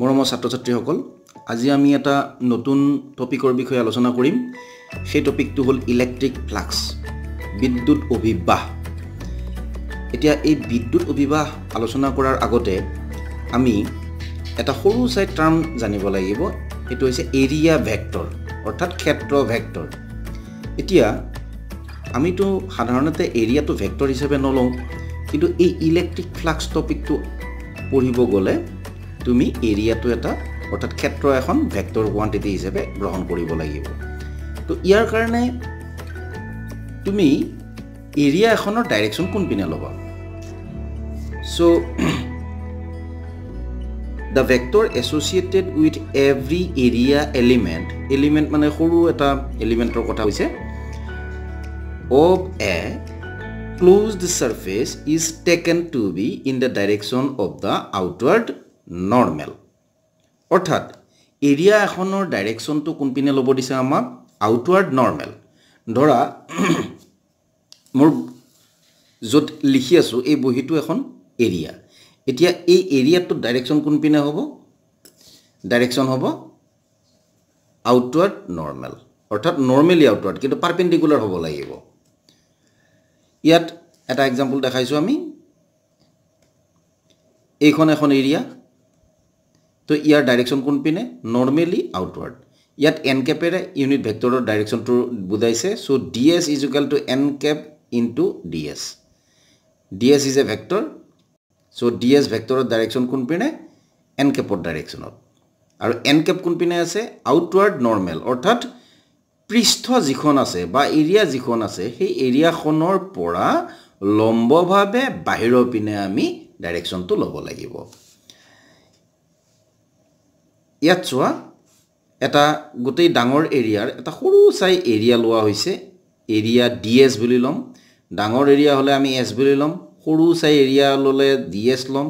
মৰমৰ ছাত্ৰ ছাত্ৰীসকল আজি আমি এটা নতুন টপিকৰ বিষয়ে আলোচনা কৰিম সেই টপিকটো হ'ল ইলেক্ট্ৰিক ফ্লাক্স বিদ্যুৎ অভিবাহ এতিয়া এই বিদ্যুৎ অভিবাহ আলোচনা কৰাৰ আগতে আমি এটা সৰু চাই টাৰ্ম জানিব লাগিব সেইটো হৈছে এৰিয়া ভেক্টৰ অৰ্থাৎ ক্ষেত্ৰ ভেক্টৰ এতিয়া আমিতো সাধাৰণতে এৰিয়াটো ভেক্টৰ হিচাপে নলওঁ কিন্তু এই ইলেক্ট্ৰিক ফ্লাক্স টপিকটো পঢ়িব গ'লে তুমি এৰিয়াটো এটা অৰ্থাৎ ক্ষেত্ৰ এখন ভেক্টৰ কোৱাণ্টিটি হিচাপে গ্ৰহণ কৰিব লাগিব তো ইয়াৰ কাৰণে তুমি এৰিয়া এখনৰ ডাইৰেকশ্যন কোনপিনে ল'বা so' the vector associated with every area element element মানে সৰু এটা এলিমেণ্টৰ কথা হৈছে of a closed surface is taken to be in the direction of the outward normal অৰ্থাৎ এৰিয়া এখনৰ ডাইৰেকশ্যনটো কোনপিনে ল'ব দিছে আমাক আউটৱাৰ্ড নৰ্মেল ধৰা মোৰ য'ত লিখি আছোঁ এই বহীটো এখন এৰিয়া এতিয়া এই এৰিয়াটোত ডাইৰেকশ্যন কোনপিনে হ'ব ডাইৰেকশ্যন হ'ব আউটৱাৰ্ড নৰ্মেল অৰ্থাৎ নৰ্মেলি আউটৱাৰ্ড কিন্তু পাৰ্পেণ্ডিকুলাৰ হ'ব লাগিব ইয়াত এটা এক্সাম্পল দেখাইছোঁ আমি এইখন এখন এৰিয়া তো ইয়াৰ ডাইৰেকশ্যন কোনপিনে নৰ্মেলি আউটৱাৰ্ড ইয়াত এন কেপেৰে ইউনিট ভেক্টৰৰ ডাইৰেকশ্যনটো বুজাইছে so' D S is equal to N cap into D S D S is a vector so' D S ভেক্টৰৰ ডাইৰেকশ্যন কোনপিনে এন কেপৰ ডাইৰেকশ্যনত আৰু এন কেপ কোনপিনে আছে আউটৱাৰ্ড নৰ্মেল অৰ্থাৎ পৃষ্ঠ যিখন আছে বা এৰিয়া যিখন আছে সেই এৰিয়াখনৰ পৰা লম্বভাৱে বাহিৰৰ পিনে আমি ডাইৰেকশ্যনটো ল'ব লাগিব ইয়াত চোৱা এটা গোটেই ডাঙৰ এৰিয়াৰ এটা সৰু চাই এৰিয়া লোৱা হৈছে এৰিয়া ডি এছ বুলি ল'ম ডাঙৰ এৰিয়া হ'লে আমি এছ বুলি ল'ম সৰু চাই এৰিয়া ল'লে ডি এছ ল'ম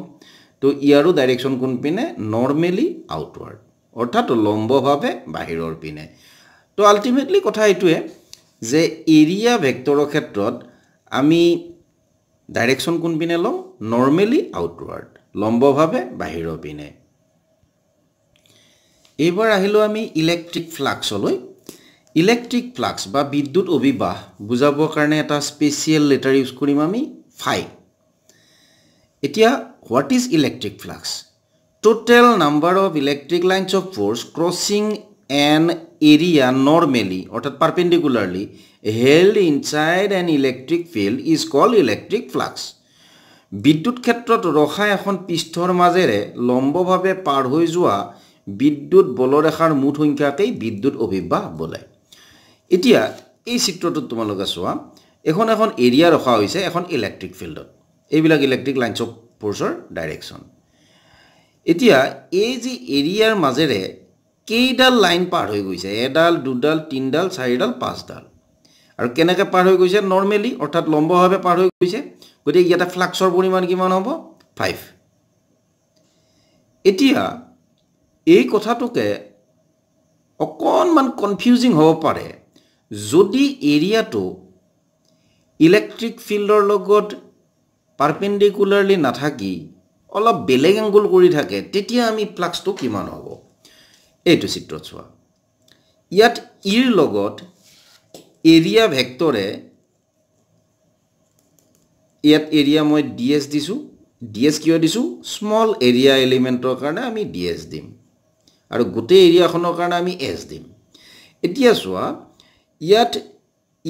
তো ইয়াৰো ডাইৰেকশ্যন কোনপিনে নৰ্মেলি আউটৱাৰ্ড অৰ্থাৎ লম্বভাৱে বাহিৰৰ পিনে তো আল্টিমেটলি কথা এইটোৱে যে এৰিয়া ভেক্টৰৰ ক্ষেত্ৰত আমি ডাইৰেকশ্যন কোনপিনে ল'ম নৰ্মেলি আউটৱাৰ্ড লম্বভাৱে বাহিৰৰ পিনে এইবাৰ আহিলোঁ আমি ইলেক্ট্ৰিক ফ্লাক্সলৈ ইলেক্ট্ৰিক ফ্লাক্স বা বিদ্যুৎ অবিবাহ বুজাবৰ কাৰণে এটা স্পেচিয়েল লেটাৰ ইউজ কৰিম আমি ফাই এতিয়া what is electric flux total number of electric lines of force crossing an area normally অৰ্থাৎ perpendicularly held inside an electric field is call electric flux বিদ্যুৎ ক্ষেত্ৰত ৰখা এখন পৃষ্ঠৰ মাজেৰে লম্বভাৱে পাৰ হৈ যোৱা বিদ্যুৎ বলৰেখাৰ মুঠ সংখ্যাকেই বিদ্যুৎ অভিবাহ বোলে এতিয়া এই চিত্ৰটোত তোমালোকে চোৱা এখন এখন এৰিয়া ৰখা হৈছে এখন ইলেক্ট্ৰিক ফিল্ডত এইবিলাক ইলেক্ট্ৰিক লাইনছ অফ ফ'ৰ্চৰ ডাইৰেকশ্যন এতিয়া এই যি এৰিয়াৰ মাজেৰে কেইডাল লাইন পাৰ হৈ গৈছে এডাল দুডাল তিনিডাল চাৰিডাল পাঁচডাল আৰু কেনেকৈ পাৰ হৈ গৈছে নৰ্মেলি অৰ্থাৎ লম্বভাবে পাৰ হৈ গৈছে গতিকে ইয়াতে ফ্লাক্সৰ পৰিমাণ কিমান হব ফাইভ এতিয়া এই কথাটোকে অকণমান কনফিউজিং হ'ব পাৰে যদি এৰিয়াটো ইলেক্ট্ৰিক ফিল্ডৰ লগত পাৰপেণ্ডিকুলাৰলি নাথাকি অলপ বেলেগ এংগুল কৰি থাকে তেতিয়া আমি ফ্লাক্সটো কিমান হ'ব এইটো চিত্ৰত চোৱা ইয়াত ইৰ e লগত এৰিয়া ভেক্টৰে ইয়াত এৰিয়া মই ডি এছ দিছোঁ ডি এছ কিয় দিছোঁ স্মল এৰিয়া এলিমেণ্টৰ কাৰণে আমি ডি এছ দিম আৰু গোটেই এৰিয়াখনৰ কাৰণে আমি এছ দিম এতিয়া চোৱা ইয়াত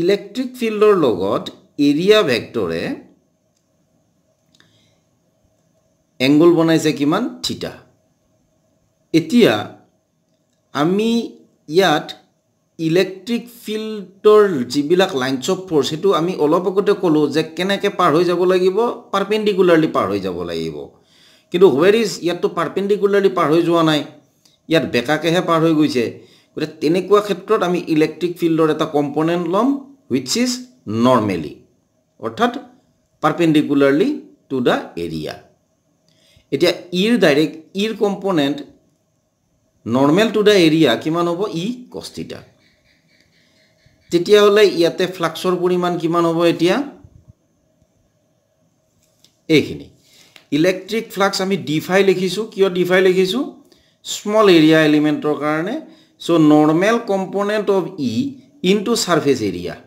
ইলেক্ট্ৰিক ফিল্ডৰ লগত এৰিয়া ভেক্টৰে এংগল বনাইছে কিমান থিতা এতিয়া আমি ইয়াত ইলেক্ট্ৰিক ফিল্ডৰ যিবিলাক লাইনছ অফ ফ'ৰ্চ সেইটো আমি অলপ আগতে ক'লোঁ যে কেনেকৈ পাৰ হৈ যাব লাগিব পাৰপেণ্ডিকুলাৰলি পাৰ হৈ যাব লাগিব কিন্তু হুৱেৰ ইজ ইয়াততো পাৰপেণ্ডিকুলাৰলি পাৰ হৈ যোৱা নাই ইয়াত বেকাকেহে পাৰ হৈ গৈছে গতিকে তেনেকুৱা ক্ষেত্ৰত আমি ইলেক্ট্ৰিক ফিল্ডৰ এটা কম্পনেণ্ট ল'ম হুইচ ইজ নৰ্মেলি অৰ্থাৎ পাৰপেণ্ডিকুলাৰলি টু দ্য এৰিয়া এতিয়া ইৰ ডাইৰেক্ট ইৰ component normal to the area কিমান হ'ব ই কষ্টিটা তেতিয়াহ'লে ইয়াতে ফ্লাক্সৰ পৰিমাণ কিমান হ'ব এতিয়া এইখিনি ইলেক্ট্ৰিক ফ্লাক্স আমি ডিফাই লিখিছোঁ কিয় ডিফাই লিখিছোঁ small area element to karne. So normal component of E into surface area.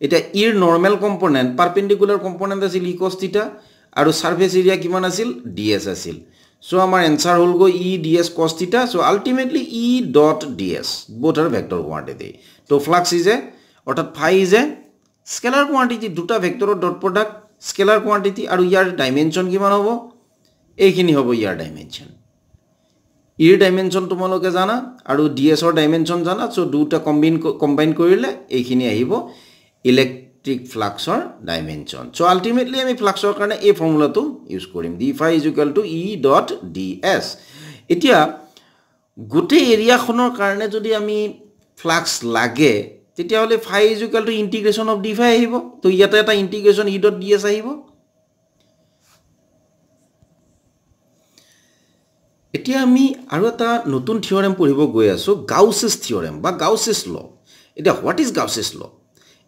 It is E normal component, perpendicular component as E cos theta. And surface area kima nasil? DS asil. So our answer will go E DS cos theta. So ultimately E dot DS. Both are vector quantity. So flux is a, or phi is a, scalar quantity, duta vector or dot product, scalar quantity, and your dimension kima hobo? Ekini hobo your dimension. ইৰ dimension তোমালোকে জানা আৰু D এছৰ dimension জানা চ' দুটা combine combine কৰিলে এইখিনি আহিব ইলেক্ট্ৰিক ফ্লাক্সৰ ডাইমেনশ্যন চ' আল্টিমেটলি আমি ফ্লাক্সৰ কাৰণে এই ফৰ্মুলাটো ইউজ কৰিম D phi equal to E dot D S এতিয়া গোটেই এৰিয়াখনৰ কাৰণে যদি আমি ফ্লাক্স লাগে তেতিয়াহ'লে phi equal to integration of D phi আহিব তো ইয়াতে এটা integration E dot D S আহিব এতিয়া আমি আৰু এটা নতুন থিয়ৰেম পঢ়িব গৈ আছোঁ গাউচেছ থিয়ৰেম বা গাউচেছ ল' এতিয়া হোৱাট ইজ গাউছেছ ল'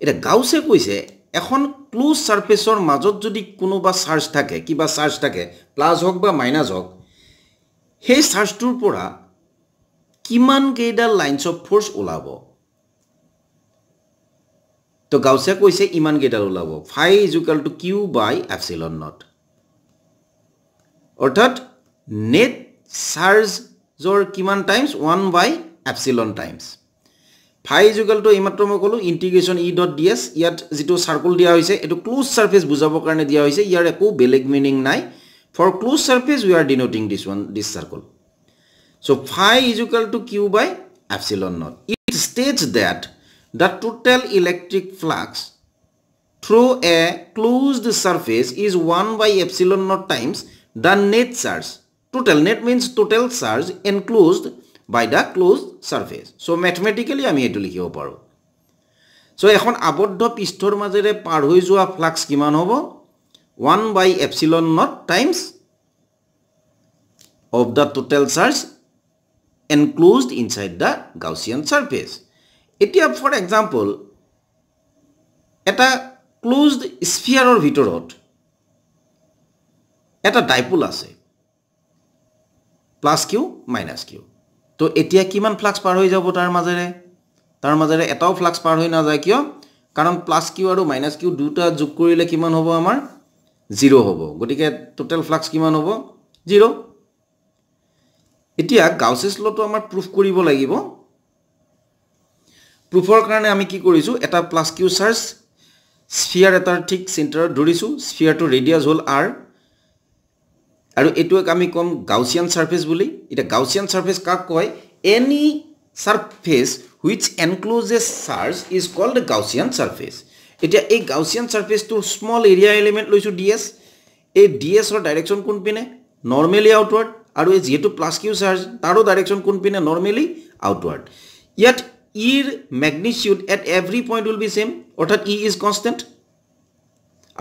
এতিয়া গাউছে কৈছে এখন ক্লোজ ছাৰ্ফেচৰ মাজত যদি কোনোবা চাৰ্জ থাকে কিবা চাৰ্জ থাকে প্লাছ হওক বা মাইনাছ হওক সেই চাৰ্জটোৰ পৰা কিমানকেইডাল লাইনছ অফ ফ'ৰ্চ ওলাব তো গাউছে কৈছে ইমান কেইডাল ওলাব phi equal to Q by epsilon naught অৰ্থাৎ নেট চাৰ্জৰ কিমান times one by epsilon times phi যুগেলটো এইমাত্ৰ মই ক'লোঁ integration E dot D S ইয়াত যিটো চাৰ্কল দিয়া হৈছে এইটো ক্ল'জ ছাৰ্ফেচ বুজাবৰ কাৰণে দিয়া হৈছে ইয়াৰ একো বেলেগ মিনিং নাই for closed surface we are denoting this one this circle so' phi equal to Q by epsilon naught it states that the total electric flux through a closed surface is one by epsilon naught times the net charge total net means total charge enclosed by the closed surface so mathematically ami etu likhibo paru so ekhon abaddha pisthor majere par hoi joa flux kiman hobo 1 by epsilon naught times of the total charge enclosed inside the gaussian surface etia for example eta closed sphere or vitorot eta dipole ase plus Q minus Q তো এতিয়া কিমান flux পাৰ হৈ যাব তাৰ মাজেৰে তাৰ মাজেৰে এটাও ফ্লাক্স পাৰ হৈ নাযায় কিয় কাৰণ প্লাছ কিউ আৰু মাইনাছ কিউ দুটা যোগ কৰিলে কিমান হ'ব আমাৰ জিৰ' হ'ব গতিকে টোটেল ফ্লাক্স কিমান হ'ব জিৰ' এতিয়া গাউচেছ লটো আমাৰ প্ৰুফ কৰিব লাগিব প্ৰুফৰ কাৰণে আমি কি কৰিছোঁ এটা প্লাছ কিউ চাৰ্জ স্ফিয়াৰ এটাৰ ঠিক চেণ্টাৰত ধৰিছোঁ স্ফিয়াৰটো ৰেডিয়াছ হ'ল আৰ আৰু এইটো এক আমি ক'ম গাউচিয়ান ছাৰ্ফেচ বুলি এতিয়া গাউচিয়ান ছাৰ্ফেচ কাক কয় any surface which encloses charge is called Gaussian surface এতিয়া এই গাউচিয়ান ছাৰ্ফেচটো স্মল এৰিয়া এলিমেণ্ট লৈছোঁ ডি এছ এই ডি এছৰ ডাইৰেকশ্যন কোনপিনে নৰ্মেলি আউটৱাৰ্ড আৰু এই যিহেতু প্লাছ কিউ চাৰ্জ তাৰো ডাইৰেকশ্যন কোনপিনে নৰ্মেলি আউটৱাৰ্ড ইয়াত ইৰ magnitude at every point will be same অৰ্থাৎ ই ইজ কনষ্টেণ্ট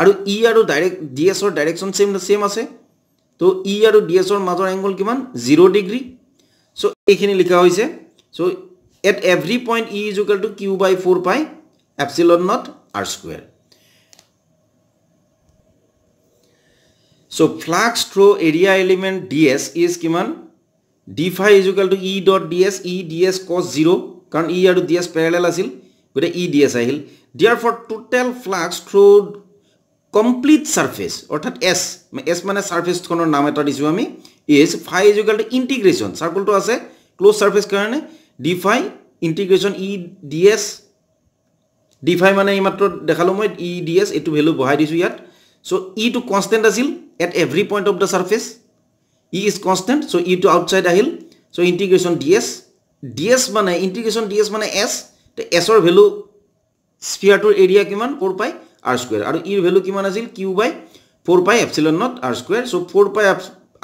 আৰু ই e আৰু ডাইৰেক্ট ডি এছৰ ডাইৰেকশ্যন ছেম ছেম আছে তো ই e আৰু ডি এছৰ মাজৰ এংগল কিমান জিৰ' ডিগ্ৰী চ' এইখিনি লিখা হৈছে so' at every point E is equal to Q by four pi epsilon naught R square so' flux through' area element D S is কিমান D phi is equal to E dot D S E D S cos zero' কাৰণ E e আৰু D S parallel আছিল গতিকে E D S আহিল therefore total flux through' complete surface অৰ্থাৎ S S মানে চাৰ্ফেচখনৰ নাম এটা দিছোঁ আমি is phi is equal to integration চাৰ্কুলটো আছে ক্ল'জ চাৰ্ফেচ কাৰণে D phi integration E D S D phi মানে এইমাত্ৰ দেখালোঁ মই ই ডি এছ এইটো ভেলু বঢ়াই দিছোঁ ইয়াত চ' ইটো কনষ্টেণ্ট আছিল at every point of the surface E is constant so' to outside আহিল so' integration D S D S মানে ইণ্টিগ্ৰেশ্যন ডি এছ মানে এছ এছৰ ভেলু স্ফিয়াৰটোৰ এৰিয়া কিমান ক'ৰ পায় আর স্কোয়ার আর ইর ভ্যালু কি আসিল Q by four pi epsilon naught R square so four pi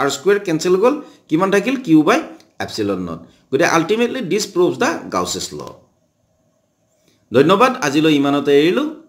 R square cancel গল কি থাকিল কিউ বাই এপসিলন নট গতি ultimately this proves the Gauss's law ধন্যবাদ আজিলে ইমানতে এরিলো